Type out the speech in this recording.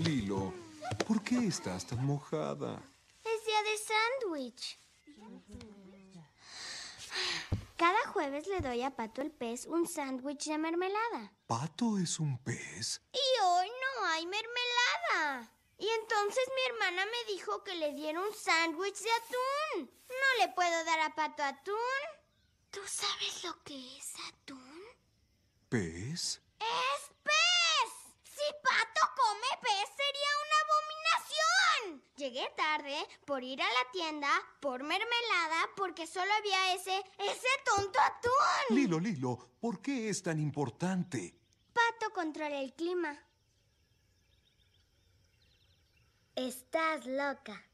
Lilo, ¿por qué estás tan mojada? Es día de sándwich. Cada jueves le doy a Pato el pez un sándwich de mermelada. ¿Pato es un pez? Y hoy no hay mermelada. Y entonces mi hermana me dijo que le diera un sándwich de atún. No le puedo dar a Pato atún. ¿Tú sabes lo que es atún? ¿Pez? llegué tarde por ir a la tienda, por mermelada, porque solo había ese, ese tonto atún. Lilo, Lilo, ¿por qué es tan importante? Pato controla el clima. Estás loca.